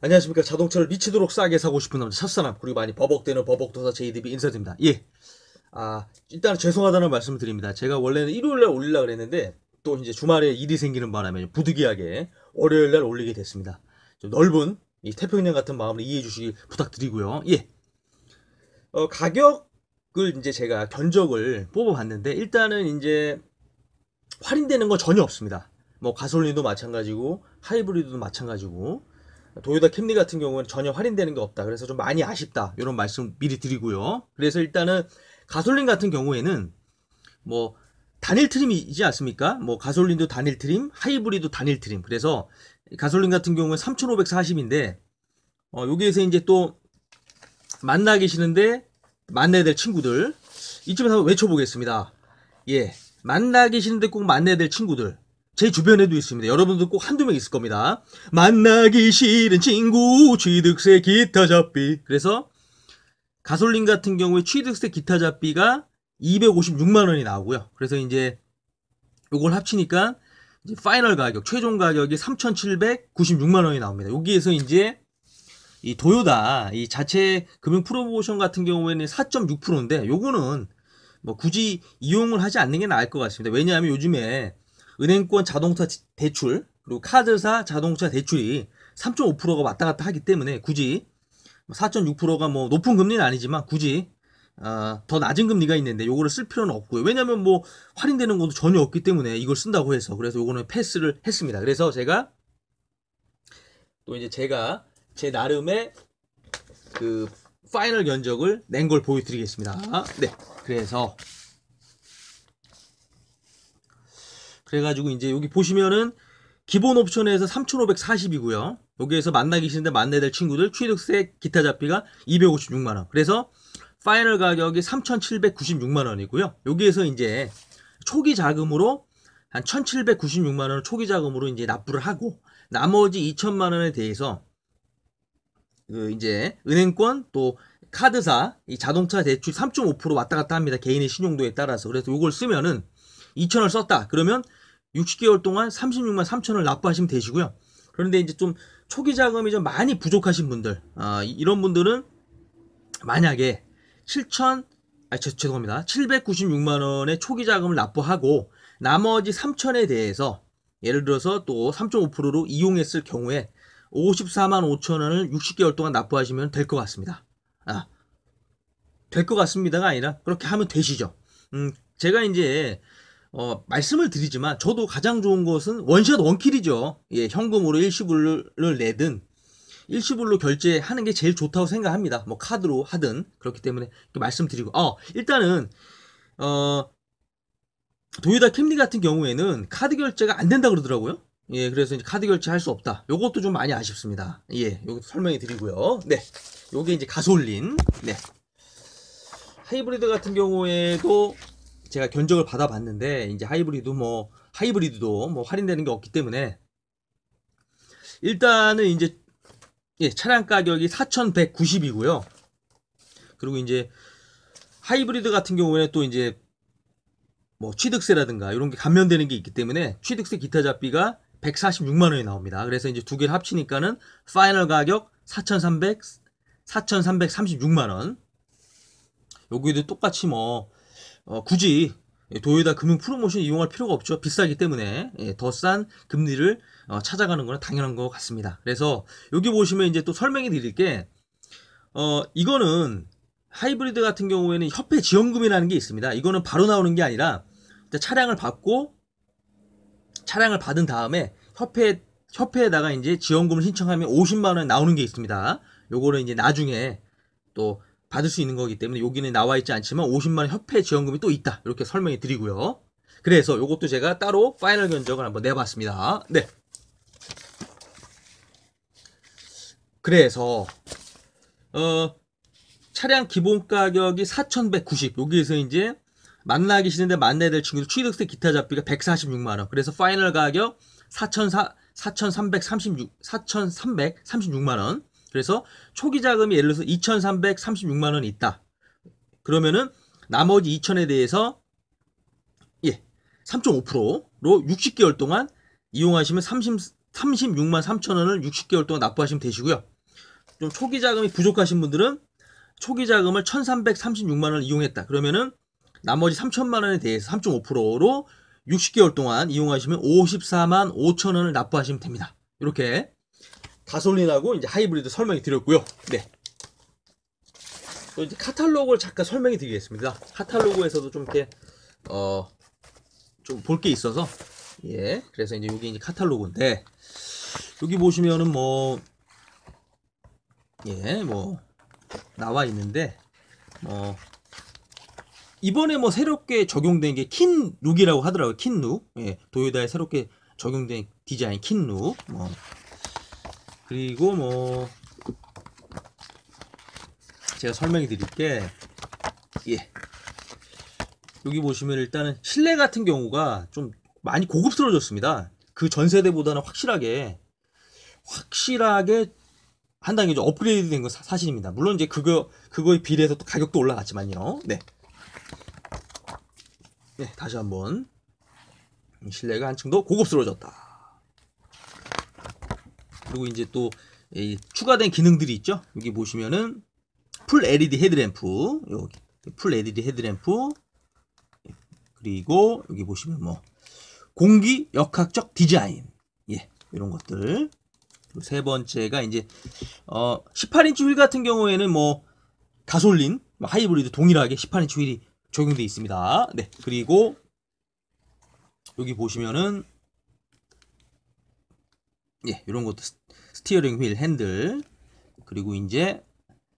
안녕하십니까 자동차를 미치도록 싸게 사고 싶은 남자 샵사람 그리고 많이 버벅대는 버벅도사 JDB 인사드립니다 예 아, 일단 죄송하다는 말씀을 드립니다 제가 원래는 일요일날 올리려고 그랬는데 또 이제 주말에 일이 생기는 바람에 부득이하게 월요일날 올리게 됐습니다 좀 넓은 이 태평양 같은 마음을 이해해 주시기 부탁드리고요 예 어, 가격을 이제 제가 견적을 뽑아봤는데 일단은 이제 할인되는 거 전혀 없습니다 뭐 가솔린도 마찬가지고 하이브리드도 마찬가지고 도요다 캠리 같은 경우는 전혀 할인되는 게 없다. 그래서 좀 많이 아쉽다. 이런 말씀 미리 드리고요. 그래서 일단은 가솔린 같은 경우에는 뭐 단일 트림이지 않습니까? 뭐 가솔린도 단일 트림, 하이브리드 단일 트림. 그래서 가솔린 같은 경우는 3,540인데 어, 여기에서 이제 또 만나 계시는데 만나야 될 친구들 이쯤에서 한번 외쳐보겠습니다. 예, 만나 계시는데 꼭 만나야 될 친구들 제 주변에도 있습니다. 여러분도 꼭 한두 명 있을 겁니다. 만나기 싫은 친구, 취득세 기타 잡비. 그래서 가솔린 같은 경우에 취득세 기타 잡비가 256만 원이 나오고요. 그래서 이제 요걸 합치니까 이제 파이널 가격, 최종 가격이 3,796만 원이 나옵니다. 여기에서 이제 이 도요다 이 자체 금융 프로모션 같은 경우에는 4.6%인데 요거는 뭐 굳이 이용을 하지 않는 게 나을 것 같습니다. 왜냐하면 요즘에 은행권 자동차 대출 그리고 카드사 자동차 대출이 3.5%가 왔다 갔다 하기 때문에 굳이 4.6%가 뭐, 뭐 높은 금리는 아니지만 굳이 어, 더 낮은 금리가 있는데 요거를 쓸 필요는 없고요. 왜냐면 뭐 할인되는 것도 전혀 없기 때문에 이걸 쓴다고 해서 그래서 요거는 패스를 했습니다. 그래서 제가 또 이제 제가 제 나름의 그 파이널 견적을 낸 걸 보여드리겠습니다. 네, 그래서 그래가지고 이제 여기 보시면은 기본 옵션에서 3,540이고요. 여기에서 만나 기시는데 만나야 될 친구들 취득세 기타 잡비가 256만원. 그래서 파이널 가격이 3,796만원이고요. 여기에서 이제 초기 자금으로 한 1,796만원을 초기 자금으로 이제 납부를 하고 나머지 2천만원에 대해서 그 이제 은행권 또 카드사 이 자동차 대출 3.5% 왔다 갔다 합니다. 개인의 신용도에 따라서. 그래서 이걸 쓰면은 2천을 썼다. 그러면 60개월 동안 36만 3천을 납부하시면 되시고요. 그런데 이제 좀 초기 자금이 좀 많이 부족하신 분들, 아, 이런 분들은 만약에 7천, 아, 죄, 죄송합니다. 796만 원의 초기 자금을 납부하고 나머지 3천에 대해서 예를 들어서 또 3.5%로 이용했을 경우에 54만 5천 원을 60개월 동안 납부하시면 될 것 같습니다. 아, 될 것 같습니다가 아니라 그렇게 하면 되시죠. 음, 제가 이제 어, 말씀을 드리지만 저도 가장 좋은 것은 원샷 원킬이죠. 예, 현금으로 일시불을 내든 일시불로 결제하는 게 제일 좋다고 생각합니다. 뭐 카드로 하든 그렇기 때문에 말씀드리고 어, 일단은 어, 도요다 캠리 같은 경우에는 카드 결제가 안 된다 그러더라고요. 예, 그래서 이제 카드 결제할 수 없다. 요것도 좀 많이 아쉽습니다. 예, 요것도 설명해 드리고요. 네. 요게 이제 가솔린. 네. 하이브리드 같은 경우에도 제가 견적을 받아봤는데 이제 하이브리드 뭐 하이브리드도 뭐 할인되는 게 없기 때문에 일단은 이제 예, 차량 가격이 4,190이고요. 그리고 이제 하이브리드 같은 경우에는 또 이제 뭐 취득세라든가 이런 게 감면되는 게 있기 때문에 취득세 기타 잡비가 146만 원이 나옵니다. 그래서 이제 두 개를 합치니까는 파이널 가격 4,300 4,336만 원. 여기도 똑같이 뭐 어, 굳이 도요다 금융 프로모션 이용할 필요가 없죠. 비싸기 때문에 예, 더싼 금리를 어, 찾아가는 거는 당연한 것 같습니다. 그래서 여기 보시면 이제 또 설명해 드릴 게 어, 이거는 하이브리드 같은 경우에는 협회 지원금이라는 게 있습니다. 이거는 바로 나오는 게 아니라 차량을 받고 차량을 받은 다음에 협회 협회에다가 이제 지원금을 신청하면 50만 원 나오는 게 있습니다. 요거는 이제 나중에 또 받을 수 있는 거기 때문에 여기는 나와 있지 않지만 50만 원 협회 지원금이 또 있다. 이렇게 설명해 드리고요. 그래서 이것도 제가 따로 파이널 견적을 한번 내봤습니다. 네. 그래서 어, 차량 기본 가격이 4,190. 여기에서 이제 만나기 싫은데 만나야 될 친구들 취득세 기타 잡비가 146만 원. 그래서 파이널 가격 4,4 4,336 4,336만 원. 그래서 초기 자금이 예를 들어서 2,336만 원이 있다. 그러면은 나머지 2천에 대해서 예 3.5%로 60개월 동안 이용하시면 30, 36만 3천 원을 60개월 동안 납부하시면 되시고요. 좀 초기 자금이 부족하신 분들은 초기 자금을 1,336만 원을 이용했다. 그러면은 나머지 3천만 원에 대해서 3.5%로 60개월 동안 이용하시면 54만 5천 원을 납부하시면 됩니다. 이렇게 가솔린하고 이제 하이브리드 설명이 드렸고요. 네. 또 이제 카탈로그를 잠깐 설명이 드리겠습니다. 카탈로그에서도 좀 이렇게 어 좀 볼 게 있어서 예. 그래서 이제 여기 이제 카탈로그인데 여기 보시면은 뭐 예, 뭐 나와 있는데 뭐 이번에 뭐 새롭게 적용된 게 킨룩이라고 하더라고요. 킨룩. 예. 도요다에 새롭게 적용된 디자인 킨룩. 뭐 그리고 뭐 제가 설명해 드릴게 예 여기 보시면 일단은 실내 같은 경우가 좀 많이 고급스러워졌습니다 그 전세대보다는 확실하게 확실하게 한 단계 좀 업그레이드 된건 사실입니다 물론 이제 그거 그거에 비례해서 또 가격도 올라갔지만요 네. 네 다시 한번 실내가 한층 더 고급스러워졌다 그리고 이제 또 추가된 기능들이 있죠. 여기 보시면은 풀 LED 헤드램프, 여기 풀 LED 헤드램프, 그리고 여기 보시면 뭐 공기 역학적 디자인, 예 이런 것들. 세 번째가 이제 어 18인치 휠 같은 경우에는 뭐 가솔린, 뭐 하이브리드 동일하게 18인치 휠이 적용되어 있습니다. 네 그리고 여기 보시면은 예, 이런 것도 스티어링 휠, 핸들 그리고 이제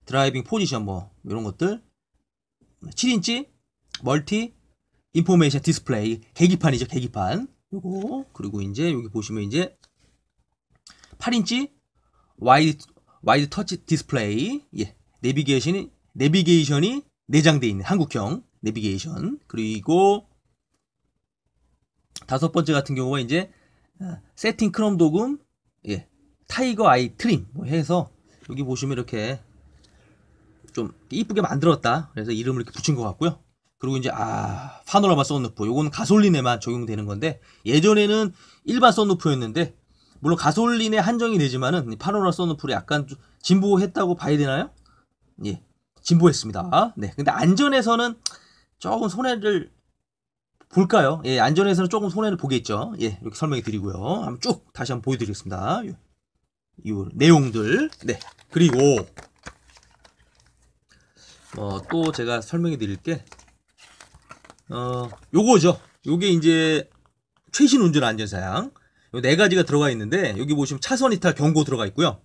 드라이빙 포지션 뭐 이런 것들 7인치 멀티 인포메이션 디스플레이 계기판이죠 계기판 요거 그리고 이제 여기 보시면 이제 8인치 와이드 와이드 터치 디스플레이 예 내비게이션이 내비게이션이 내장돼 있는 한국형 내비게이션 그리고 다섯 번째 같은 경우가 이제 어, 세팅 크롬 도금 예, 타이거 아이 트림 뭐 해서 여기 보시면 이렇게 좀 이쁘게 만들었다. 그래서 이름을 이렇게 붙인 것 같고요. 그리고 이제 아 파노라마 썬루프 요건 가솔린에만 적용되는 건데 예전에는 일반 썬루프였는데 물론 가솔린에 한정이 되지만은 파노라마 썬루프를 약간 좀 진보했다고 봐야 되나요? 예, 진보했습니다. 네, 근데 안전에서는 조금 손해를 볼까요? 예, 안전에서는 조금 손해를 보겠죠. 예, 이렇게 설명해 드리고요. 한번 쭉 다시 한번 보여드리겠습니다. 요, 요 내용들. 네. 그리고 어, 또 제가 설명해 드릴 게 어, 요거죠. 요게 이제 최신 운전 안전 사양. 네 가지가 들어가 있는데 여기 보시면 차선 이탈 경고 들어가 있고요.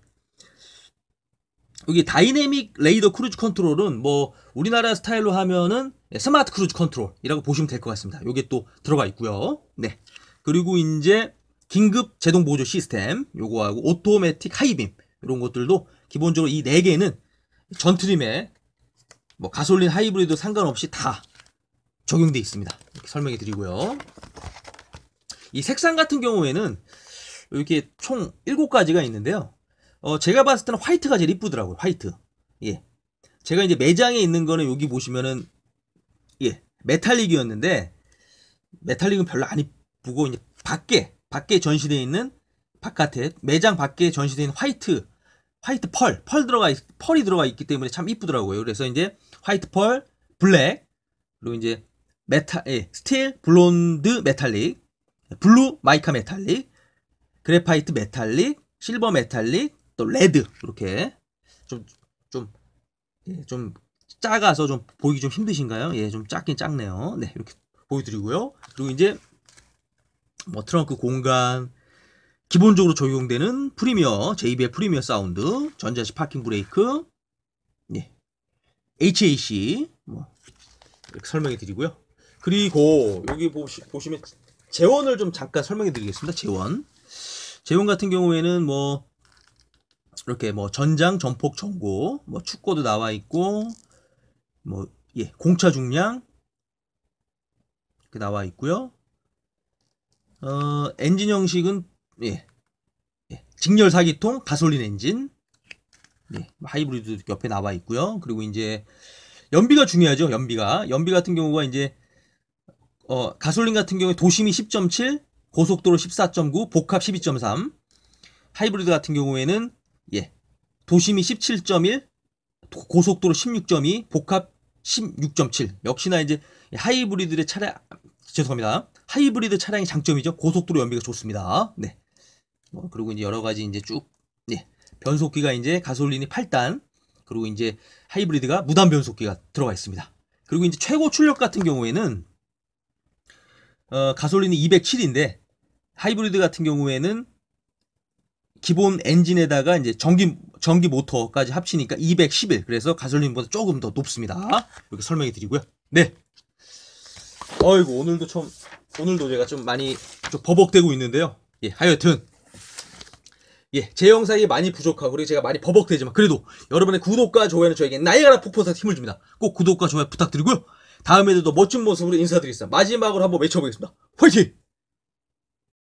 여기 다이내믹 레이더 크루즈 컨트롤은 뭐 우리나라 스타일로 하면은 네, 스마트 크루즈 컨트롤이라고 보시면 될 것 같습니다. 요게또 들어가 있고요. 네. 그리고 이제 긴급 제동 보조 시스템 요거하고 오토매틱 하이빔 이런 것들도 기본적으로 이 네 개는 전트림에 뭐 가솔린 하이브리드 상관없이 다 적용돼 있습니다. 이렇게 설명해 드리고요. 이 색상 같은 경우에는 이렇게 총 7가지가 있는데요. 어, 제가 봤을 때는 화이트가 제일 이쁘더라고요. 화이트. 예. 제가 이제 매장에 있는 거는 여기 보시면은 예, 메탈릭이었는데 메탈릭은 별로 안 이쁘고 이제 밖에 밖에 전시되어 있는 바깥에 매장 밖에 전시돼 있는 화이트 화이트 펄, 펄 들어가 있, 펄이 들어가 있기 때문에 참 이쁘더라고요. 그래서 이제 화이트 펄, 블랙, 그리고 이제 메타, 예, 스틸, 블론드 메탈릭, 블루 마이카 메탈릭, 그래파이트 메탈릭, 실버 메탈릭, 또 레드 이렇게 좀좀좀 좀, 예, 좀 작아서 좀 보이기 좀 힘드신가요? 예, 좀 작긴 작네요. 네, 이렇게 보여드리고요. 그리고 이제 뭐 트렁크 공간 기본적으로 적용되는 프리미어 JBL 프리미어 사운드 전자식 파킹 브레이크 예, HAC 뭐 이렇게 설명해 드리고요. 그리고 여기 보시, 보시면 재원을 좀 잠깐 설명해 드리겠습니다. 재원 재원 같은 경우에는 뭐 이렇게 뭐 전장 전폭 전고 뭐축고도 나와 있고 뭐 예, 공차 중량 이렇게 나와 있고요. 어, 엔진 형식은 예, 예, 직렬 사기통 가솔린 엔진 예, 하이브리드 옆에 나와 있고요. 그리고 이제 연비가 중요하죠. 연비가 연비 같은 경우가 이제 어, 가솔린 같은 경우에 도심이 10.7, 고속도로 14.9, 복합 12.3. 하이브리드 같은 경우에는 예, 도심이 17.1, 고속도로 16.2, 복합 16.7 역시나 이제 하이브리드의 차량 죄송합니다 하이브리드 차량의 장점이죠 고속도로 연비가 좋습니다 네 어, 그리고 이제 여러 가지 이제 쭉 예. 변속기가 이제 가솔린이 8단 그리고 이제 하이브리드가 무단 변속기가 들어가 있습니다 그리고 이제 최고 출력 같은 경우에는 어, 가솔린이 207인데 하이브리드 같은 경우에는 기본 엔진에다가 이제 전기 전기 모터까지 합치니까 211. 그래서 가솔린보다 조금 더 높습니다. 이렇게 설명해 드리고요. 네. 어이고 오늘도 좀 오늘도 제가 좀 많이 좀 버벅대고 있는데요. 예, 하여튼 예, 제 영상이 많이 부족하고 그리고 제가 많이 버벅대지만 그래도 여러분의 구독과 좋아요는 저에게 나이가라 폭포사 힘을 줍니다. 꼭 구독과 좋아요 부탁드리고요. 다음에도 더 멋진 모습으로 인사드리겠습니다. 마지막으로 한번 외쳐보겠습니다. 화이팅!